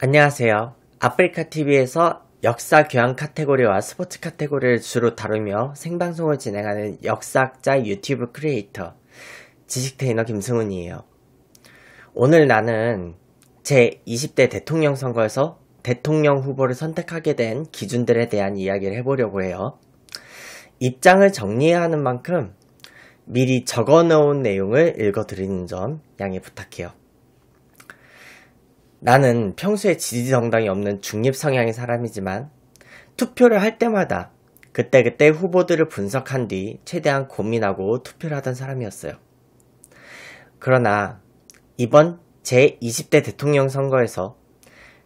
안녕하세요. 아프리카TV에서 역사 교양 카테고리와 스포츠 카테고리를 주로 다루며 생방송을 진행하는 역사학자 유튜브 크리에이터 지식테이너 김승훈이에요. 오늘 나는 제 20대 대통령 선거에서 대통령 후보를 선택하게 된 기준들에 대한 이야기를 해보려고 해요. 입장을 정리해야 하는 만큼 미리 적어 놓은 내용을 읽어 드리는 점 양해 부탁해요. 나는 평소에 지지정당이 없는 중립 성향의 사람이지만 투표를 할 때마다 그때그때 후보들을 분석한 뒤 최대한 고민하고 투표를 하던 사람이었어요. 그러나 이번 제20대 대통령 선거에서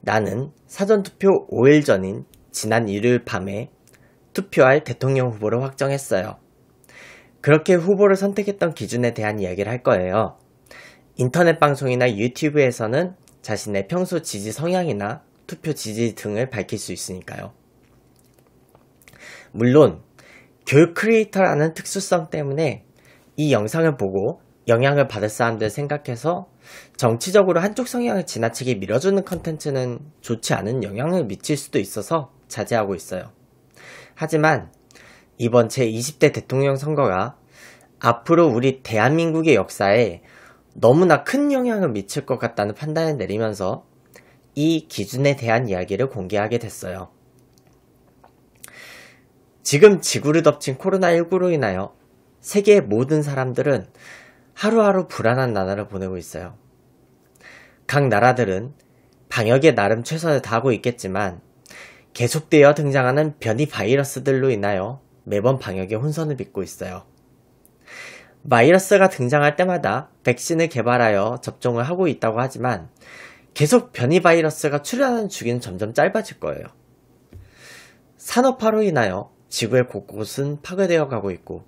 나는 사전투표 5일 전인 지난 일요일 밤에 투표할 대통령 후보를 확정했어요. 그렇게 후보를 선택했던 기준에 대한 이야기를 할 거예요. 인터넷 방송이나 유튜브에서는 자신의 평소 지지 성향이나 투표 지지 등을 밝힐 수 있으니까요. 물론 교육 크리에이터라는 특수성 때문에 이 영상을 보고 영향을 받을 사람들 생각해서 정치적으로 한쪽 성향을 지나치게 밀어주는 컨텐츠는 좋지 않은 영향을 미칠 수도 있어서 자제하고 있어요. 하지만 이번 제20대 대통령 선거가 앞으로 우리 대한민국의 역사에 너무나 큰 영향을 미칠 것 같다는 판단을 내리면서 이 기준에 대한 이야기를 공개하게 됐어요. 지금 지구를 덮친 코로나19로 인하여 세계의 모든 사람들은 하루하루 불안한 나날을 보내고 있어요. 각 나라들은 방역에 나름 최선을 다하고 있겠지만 계속되어 등장하는 변이 바이러스들로 인하여 매번 방역에 혼선을 빚고 있어요. 바이러스가 등장할 때마다 백신을 개발하여 접종을 하고 있다고 하지만 계속 변이 바이러스가 출현하는 주기는 점점 짧아질 거예요. 산업화로 인하여 지구의 곳곳은 파괴되어 가고 있고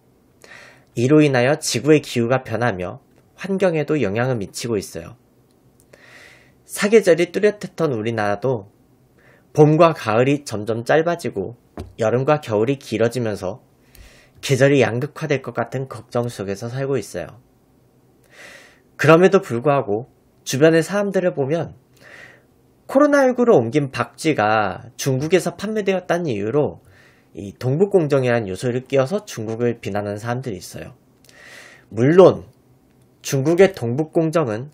이로 인하여 지구의 기후가 변하며 환경에도 영향을 미치고 있어요. 사계절이 뚜렷했던 우리나라도 봄과 가을이 점점 짧아지고 여름과 겨울이 길어지면서 계절이 양극화될 것 같은 걱정 속에서 살고 있어요. 그럼에도 불구하고 주변의 사람들을 보면 코로나19로 옮긴 박쥐가 중국에서 판매되었다는 이유로 이 동북공정이라는 요소를 끼워서 중국을 비난하는 사람들이 있어요. 물론 중국의 동북공정은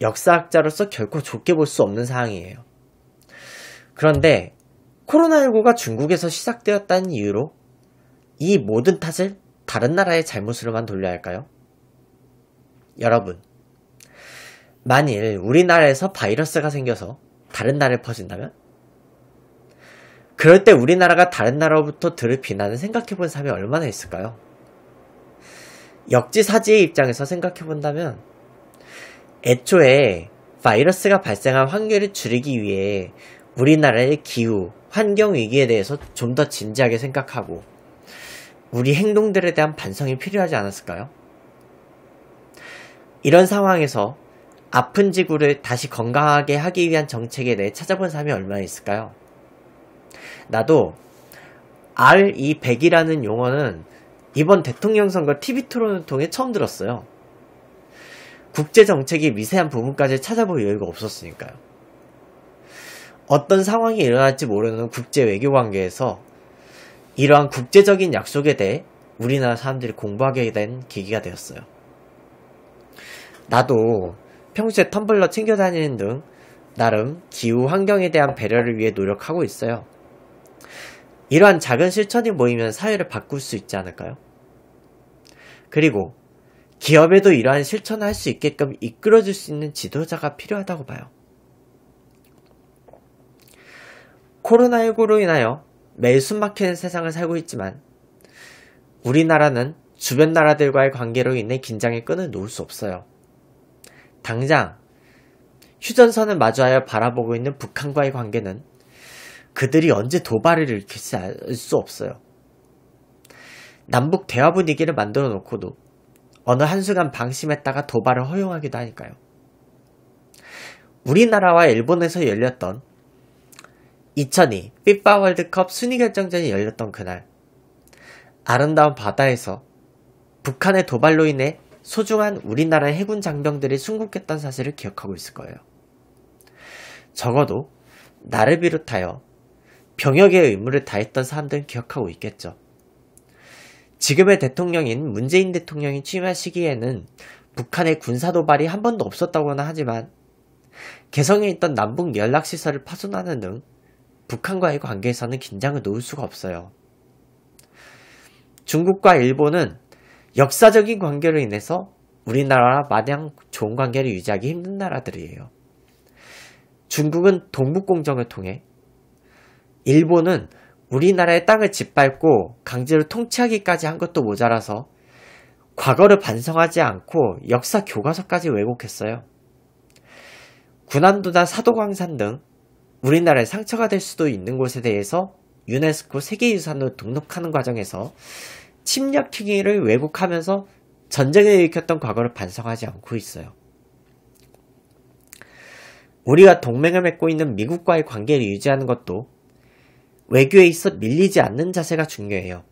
역사학자로서 결코 좋게 볼 수 없는 상황이에요 그런데 코로나19가 중국에서 시작되었다는 이유로 이 모든 탓을 다른 나라의 잘못으로만 돌려야 할까요? 여러분, 만일 우리나라에서 바이러스가 생겨서 다른 나라에 퍼진다면? 그럴 때 우리나라가 다른 나라로부터 들을 비난을 생각해 본 사람이 얼마나 있을까요? 역지사지의 입장에서 생각해 본다면 애초에 바이러스가 발생할 확률을 줄이기 위해 우리나라의 기후, 환경 위기에 대해서 좀 더 진지하게 생각하고 우리 행동들에 대한 반성이 필요하지 않았을까요? 이런 상황에서 아픈 지구를 다시 건강하게 하기 위한 정책에 대해 찾아본 사람이 얼마나 있을까요? 나도 RE100이라는 용어는 이번 대통령 선거 TV 토론을 통해 처음 들었어요. 국제 정책의 미세한 부분까지 찾아볼 여유가 없었으니까요. 어떤 상황이 일어날지 모르는 국제 외교 관계에서 이러한 국제적인 약속에 대해 우리나라 사람들이 공부하게 된 계기가 되었어요. 나도 평소에 텀블러 챙겨 다니는 등 나름 기후 환경에 대한 배려를 위해 노력하고 있어요. 이러한 작은 실천이 모이면 사회를 바꿀 수 있지 않을까요? 그리고 기업에도 이러한 실천을 할 수 있게끔 이끌어줄 수 있는 지도자가 필요하다고 봐요. 코로나19로 인하여 매일 숨막히는 세상을 살고 있지만 우리나라는 주변 나라들과의 관계로 인해 긴장의 끈을 놓을 수 없어요. 당장 휴전선을 마주하여 바라보고 있는 북한과의 관계는 그들이 언제 도발을 일으킬지 알수 없어요. 남북 대화 분위기를 만들어 놓고도 어느 한순간 방심했다가 도발을 허용하기도 하니까요. 우리나라와 일본에서 열렸던 2002 피파 월드컵 순위 결정전이 열렸던 그날 아름다운 바다에서 북한의 도발로 인해 소중한 우리나라 해군 장병들이 순국했던 사실을 기억하고 있을 거예요. 적어도 나를 비롯하여 병역의 의무를 다했던 사람들은 기억하고 있겠죠. 지금의 대통령인 문재인 대통령이 취임한 시기에는 북한의 군사 도발이 한 번도 없었다고는 하지만 개성에 있던 남북 연락시설을 파손하는 등 북한과의 관계에서는 긴장을 놓을 수가 없어요. 중국과 일본은 역사적인 관계로 인해서 우리나라와 마냥 좋은 관계를 유지하기 힘든 나라들이에요. 중국은 동북공정을 통해 일본은 우리나라의 땅을 짓밟고 강제로 통치하기까지 한 것도 모자라서 과거를 반성하지 않고 역사 교과서까지 왜곡했어요. 군함도나 사도광산 등 우리나라의 상처가 될 수도 있는 곳에 대해서 유네스코 세계유산으로 등록하는 과정에서 침략 행위를 왜곡하면서 전쟁을 일으켰던 과거를 반성하지 않고 있어요. 우리가 동맹을 맺고 있는 미국과의 관계를 유지하는 것도 외교에 있어 밀리지 않는 자세가 중요해요.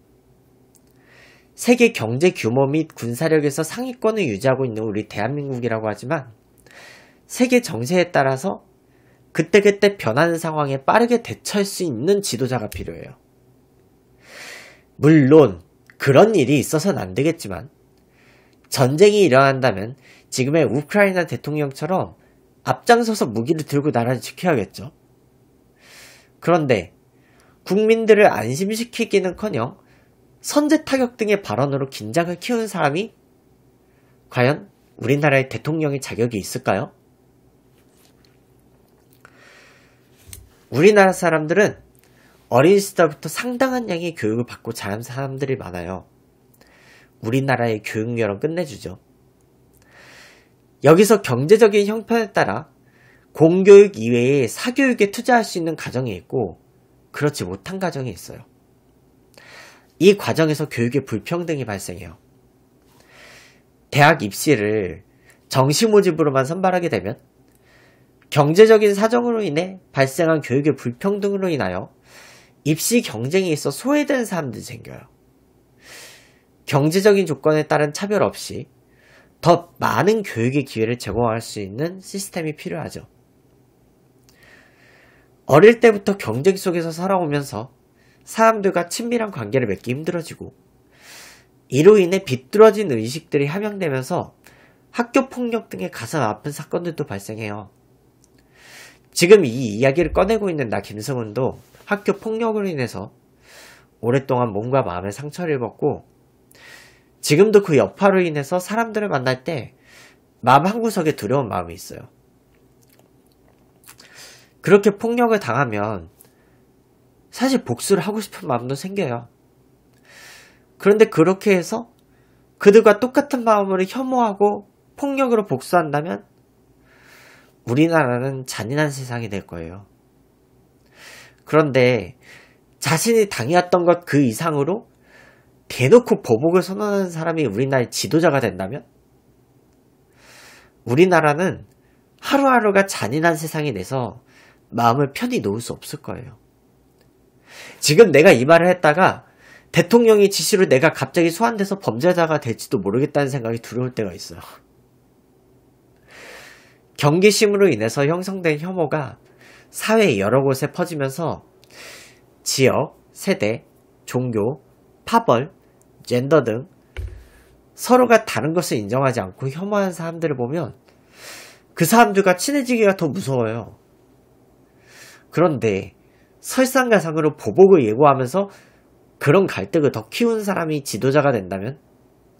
세계 경제 규모 및 군사력에서 상위권을 유지하고 있는 우리 대한민국이라고 하지만 세계 정세에 따라서 그때그때 변하는 상황에 빠르게 대처할 수 있는 지도자가 필요해요. 물론 그런 일이 있어서는 안 되겠지만 전쟁이 일어난다면 지금의 우크라이나 대통령처럼 앞장서서 무기를 들고 나라를 지켜야겠죠. 그런데 국민들을 안심시키기는커녕 선제 타격 등의 발언으로 긴장을 키운 사람이 과연 우리나라의 대통령의 자격이 있을까요? 우리나라 사람들은 어린 시절부터 상당한 양의 교육을 받고 자란 사람들이 많아요. 우리나라의 교육열은 끝내주죠. 여기서 경제적인 형편에 따라 공교육 이외에 사교육에 투자할 수 있는 가정이 있고 그렇지 못한 가정이 있어요. 이 과정에서 교육의 불평등이 발생해요. 대학 입시를 정시 모집으로만 선발하게 되면 경제적인 사정으로 인해 발생한 교육의 불평등으로 인하여 입시 경쟁에 있어 소외된 사람들이 생겨요. 경제적인 조건에 따른 차별 없이 더 많은 교육의 기회를 제공할 수 있는 시스템이 필요하죠. 어릴 때부터 경쟁 속에서 살아오면서 사람들과 친밀한 관계를 맺기 힘들어지고 이로 인해 비뚤어진 의식들이 함양되면서 학교 폭력 등의 가슴 아픈 사건들도 발생해요. 지금 이 이야기를 꺼내고 있는 나 김승훈도 학교 폭력으로 인해서 오랫동안 몸과 마음에 상처를 입었고 지금도 그 여파로 인해서 사람들을 만날 때 마음 한구석에 두려운 마음이 있어요. 그렇게 폭력을 당하면 사실 복수를 하고 싶은 마음도 생겨요. 그런데 그렇게 해서 그들과 똑같은 마음으로 혐오하고 폭력으로 복수한다면 우리나라는 잔인한 세상이 될 거예요. 그런데 자신이 당해왔던 것 그 이상으로 대놓고 보복을 선언하는 사람이 우리나라의 지도자가 된다면? 우리나라는 하루하루가 잔인한 세상이 돼서 마음을 편히 놓을 수 없을 거예요. 지금 내가 이 말을 했다가 대통령이 지시로 내가 갑자기 소환돼서 범죄자가 될지도 모르겠다는 생각이 두려울 때가 있어요. 경계심으로 인해서 형성된 혐오가 사회 여러 곳에 퍼지면서 지역, 세대, 종교, 파벌, 젠더 등 서로가 다른 것을 인정하지 않고 혐오하는 사람들을 보면 그 사람들과 친해지기가 더 무서워요. 그런데 설상가상으로 보복을 예고하면서 그런 갈등을 더 키운 사람이 지도자가 된다면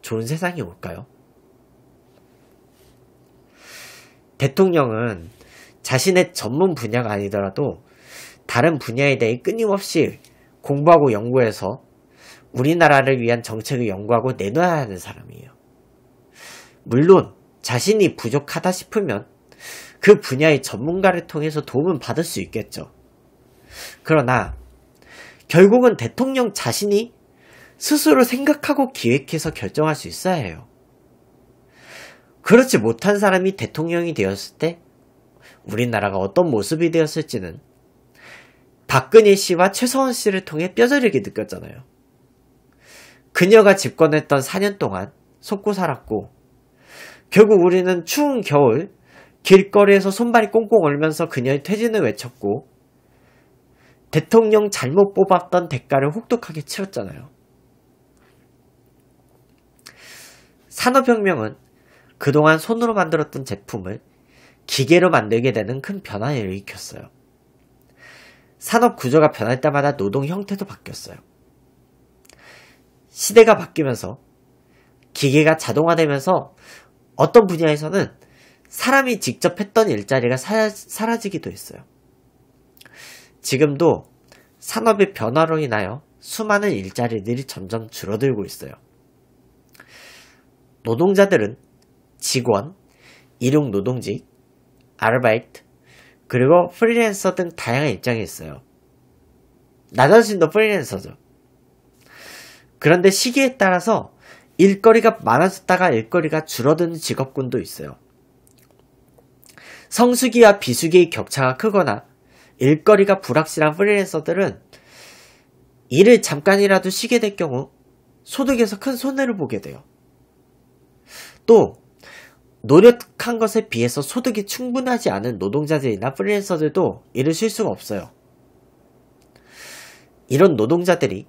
좋은 세상이 올까요? 대통령은 자신의 전문 분야가 아니더라도 다른 분야에 대해 끊임없이 공부하고 연구해서 우리나라를 위한 정책을 연구하고 내놔야 하는 사람이에요. 물론 자신이 부족하다 싶으면 그 분야의 전문가를 통해서 도움은 받을 수 있겠죠. 그러나 결국은 대통령 자신이 스스로 생각하고 기획해서 결정할 수 있어야 해요. 그렇지 못한 사람이 대통령이 되었을 때 우리나라가 어떤 모습이 되었을지는 박근혜 씨와 최서원 씨를 통해 뼈저리게 느꼈잖아요. 그녀가 집권했던 4년 동안 속고 살았고 결국 우리는 추운 겨울 길거리에서 손발이 꽁꽁 얼면서 그녀의 퇴진을 외쳤고 대통령 잘못 뽑았던 대가를 혹독하게 치렀잖아요. 산업혁명은 그동안 손으로 만들었던 제품을 기계로 만들게 되는 큰변화를 일으켰어요. 산업 구조가 변할 때마다 노동 형태도 바뀌었어요. 시대가 바뀌면서 기계가 자동화되면서 어떤 분야에서는 사람이 직접 했던 일자리가 사, 사라지기도 했어요. 지금도 산업의 변화로 인하여 수많은 일자리들이 점점 줄어들고 있어요. 노동자들은 직원, 일용 노동직, 아르바이트, 그리고 프리랜서 등 다양한 입장이 있어요. 나자신도 프리랜서죠. 그런데 시기에 따라서 일거리가 많아졌다가 일거리가 줄어드는 직업군도 있어요. 성수기와 비수기의 격차가 크거나 일거리가 불확실한 프리랜서들은 일을 잠깐이라도 쉬게 될 경우 소득에서 큰 손해를 보게 돼요. 또 노력한 것에 비해서 소득이 충분하지 않은 노동자들이나 프리랜서들도 일을 쉴 수가 없어요. 이런 노동자들이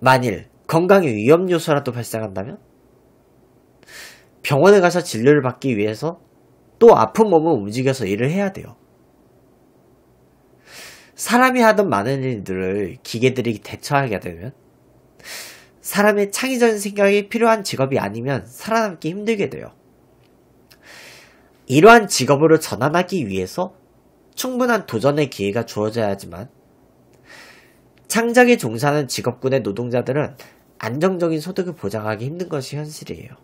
만일 건강에 위험 요소라도 발생한다면 병원에 가서 진료를 받기 위해서 또 아픈 몸을 움직여서 일을 해야 돼요. 사람이 하던 많은 일들을 기계들이 대처하게 되면 사람의 창의적인 생각이 필요한 직업이 아니면 살아남기 힘들게 돼요. 이러한 직업으로 전환하기 위해서 충분한 도전의 기회가 주어져야 하지만 창작에 종사하는 직업군의 노동자들은 안정적인 소득을 보장하기 힘든 것이 현실이에요.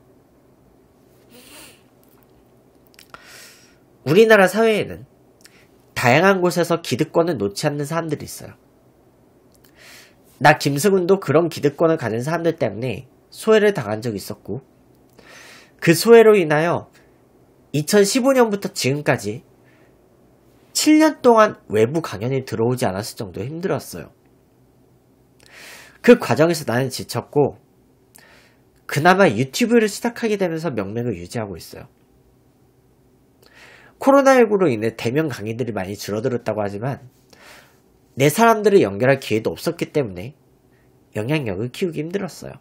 우리나라 사회에는 다양한 곳에서 기득권을 놓지 않는 사람들이 있어요. 나 김승훈도 그런 기득권을 가진 사람들 때문에 소외를 당한 적이 있었고, 그 소외로 인하여 2015년부터 지금까지 7년 동안 외부 강연이 들어오지 않았을 정도로 힘들었어요. 그 과정에서 나는 지쳤고, 그나마 유튜브를 시작하게 되면서 명맥을 유지하고 있어요. 코로나19로 인해 대면 강의들이 많이 줄어들었다고 하지만, 내 사람들을 연결할 기회도 없었기 때문에 영향력을 키우기 힘들었어요.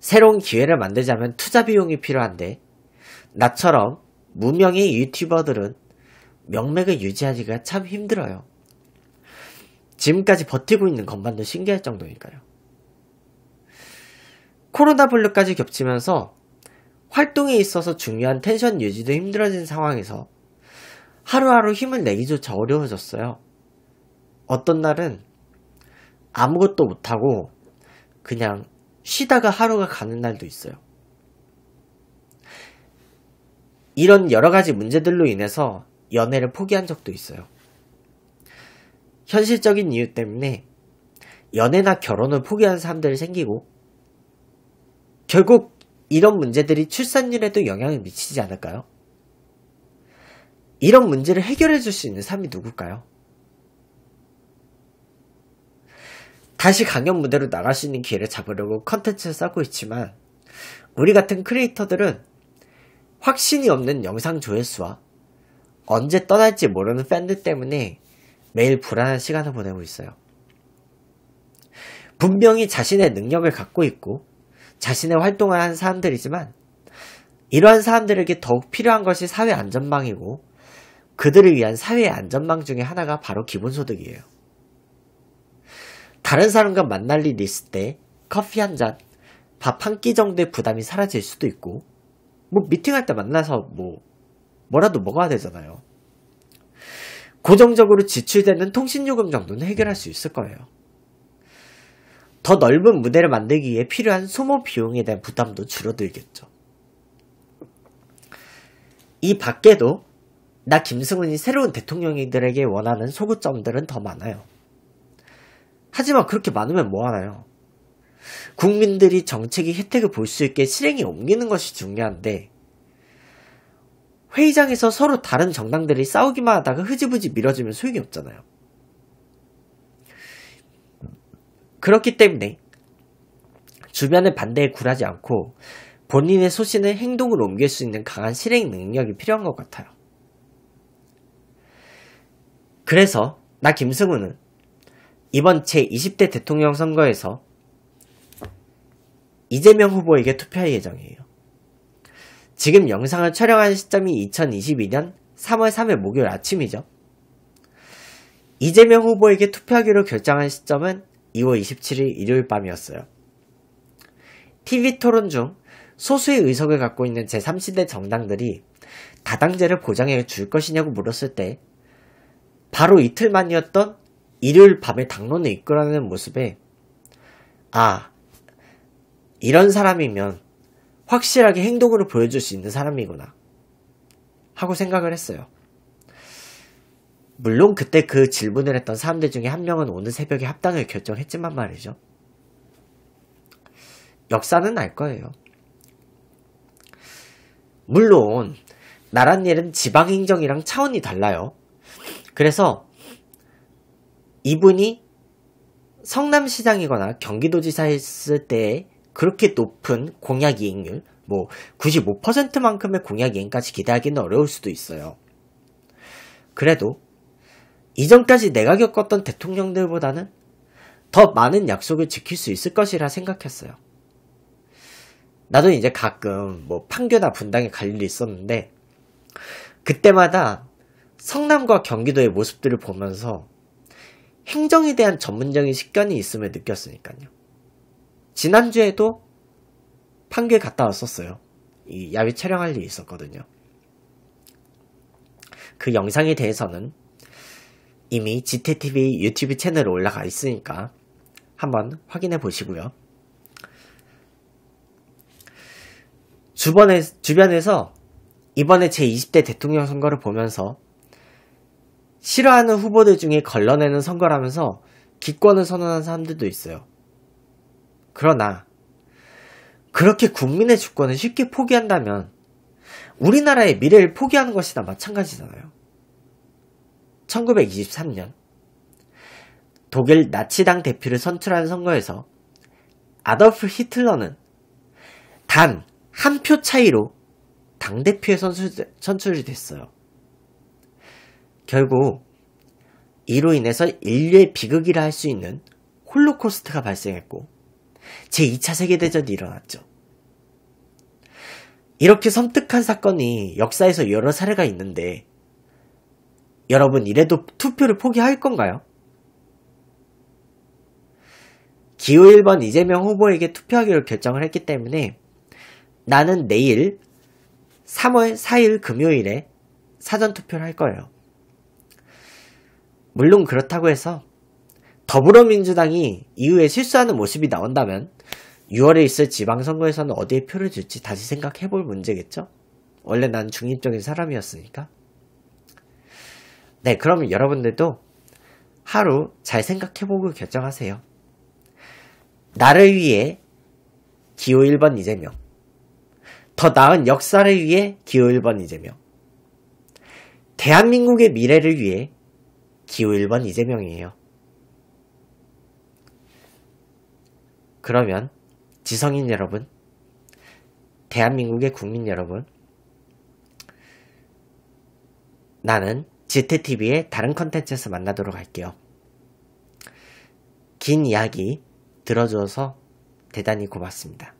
새로운 기회를 만들자면 투자 비용이 필요한데 나처럼 무명의 유튜버들은 명맥을 유지하기가 참 힘들어요. 지금까지 버티고 있는 것만도 신기할 정도니까요. 코로나 블루까지 겹치면서 활동에 있어서 중요한 텐션 유지도 힘들어진 상황에서 하루하루 힘을 내기조차 어려워졌어요. 어떤 날은 아무것도 못하고 그냥 쉬다가 하루가 가는 날도 있어요. 이런 여러 가지 문제들로 인해서 연애를 포기한 적도 있어요. 현실적인 이유 때문에 연애나 결혼을 포기한 사람들이 생기고 결국 이런 문제들이 출산율에도 영향을 미치지 않을까요? 이런 문제를 해결해 줄 수 있는 사람이 누굴까요? 다시 강연 무대로 나갈 수 있는 기회를 잡으려고 컨텐츠를 쌓고 있지만 우리 같은 크리에이터들은 확신이 없는 영상 조회수와 언제 떠날지 모르는 팬들 때문에 매일 불안한 시간을 보내고 있어요. 분명히 자신의 능력을 갖고 있고 자신의 활동을 하는 사람들이지만 이러한 사람들에게 더욱 필요한 것이 사회 안전망이고 그들을 위한 사회 안전망 중의 하나가 바로 기본소득이에요. 다른 사람과 만날 일이 있을 때 커피 한 잔, 밥 한 끼 정도의 부담이 사라질 수도 있고 뭐 미팅할 때 만나서 뭐 뭐라도 먹어야 되잖아요. 고정적으로 지출되는 통신요금 정도는 해결할 수 있을 거예요. 더 넓은 무대를 만들기 위해 필요한 소모 비용에 대한 부담도 줄어들겠죠. 이 밖에도 나 김승훈이 새로운 대통령이들에게 원하는 소구점들은 더 많아요. 하지만 그렇게 많으면 뭐하나요? 국민들이 정책의 혜택을 볼 수 있게 실행에 옮기는 것이 중요한데 회의장에서 서로 다른 정당들이 싸우기만 하다가 흐지부지 밀어주면 소용이 없잖아요. 그렇기 때문에 주변의 반대에 굴하지 않고 본인의 소신을 행동으로 옮길 수 있는 강한 실행 능력이 필요한 것 같아요. 그래서 나 김승우는 이번 제20대 대통령 선거에서 이재명 후보에게 투표할 예정이에요. 지금 영상을 촬영한 시점이 2022년 3월 3일 목요일 아침이죠. 이재명 후보에게 투표하기로 결정한 시점은 2월 27일 일요일 밤이었어요. TV 토론 중 소수의 의석을 갖고 있는 제3시대 정당들이 다당제를 보장해 줄 것이냐고 물었을 때 바로 이틀 만이었던 일요일 밤의 당론을 이끌어내는 모습에 아, 이런 사람이면 확실하게 행동으로 보여줄 수 있는 사람이구나 하고 생각을 했어요. 물론 그때 그 질문을 했던 사람들 중에 한 명은 오늘 새벽에 합당을 결정했지만 말이죠. 역사는 알 거예요. 물론 나란 일은 지방행정이랑 차원이 달라요. 그래서 이분이 성남시장이거나 경기도지사였을 때의 그렇게 높은 공약 이행률, 뭐 95%만큼의 공약 이행까지 기대하기는 어려울 수도 있어요. 그래도 이전까지 내가 겪었던 대통령들보다는 더 많은 약속을 지킬 수 있을 것이라 생각했어요. 나도 이제 가끔 뭐 판교나 분당에 갈 일이 있었는데 그때마다 성남과 경기도의 모습들을 보면서 행정에 대한 전문적인 식견이 있음을 느꼈으니까요. 지난주에도 판교에 갔다 왔었어요. 이 야외 촬영할 일이 있었거든요. 그 영상에 대해서는 이미 GTTV 유튜브 채널에 올라가 있으니까 한번 확인해 보시고요. 주변에, 주변에서 이번에 제20대 대통령 선거를 보면서 싫어하는 후보들 중에 걸러내는 선거라면서 기권을 선언한 사람들도 있어요. 그러나 그렇게 국민의 주권을 쉽게 포기한다면 우리나라의 미래를 포기하는 것이나 마찬가지잖아요. 1923년 독일 나치당 대표를 선출한 선거에서 아더프 히틀러는 단 한 표 차이로 당대표에 선출, 선출이 됐어요. 결국 이로 인해서 인류의 비극이라 할 수 있는 홀로코스트가 발생했고 제2차 세계대전이 일어났죠. 이렇게 섬뜩한 사건이 역사에서 여러 사례가 있는데, 여러분 이래도 투표를 포기할 건가요? 기호 1번 이재명 후보에게 투표하기로 결정을 했기 때문에 나는 내일 3월 4일 금요일에 사전투표를 할 거예요. 물론 그렇다고 해서 더불어민주당이 이후에 실수하는 모습이 나온다면 6월에 있을 지방선거에서는 어디에 표를 줄지 다시 생각해볼 문제겠죠? 원래 난 중립적인 사람이었으니까. 네, 그럼 여러분들도 하루 잘 생각해보고 결정하세요. 나를 위해 기호 1번 이재명. 더 나은 역사를 위해 기호 1번 이재명. 대한민국의 미래를 위해 기호 1번 이재명이에요. 그러면 지성인 여러분, 대한민국의 국민 여러분, 나는 GTTV의 다른 컨텐츠에서 만나도록 할게요. 긴 이야기 들어줘서 대단히 고맙습니다.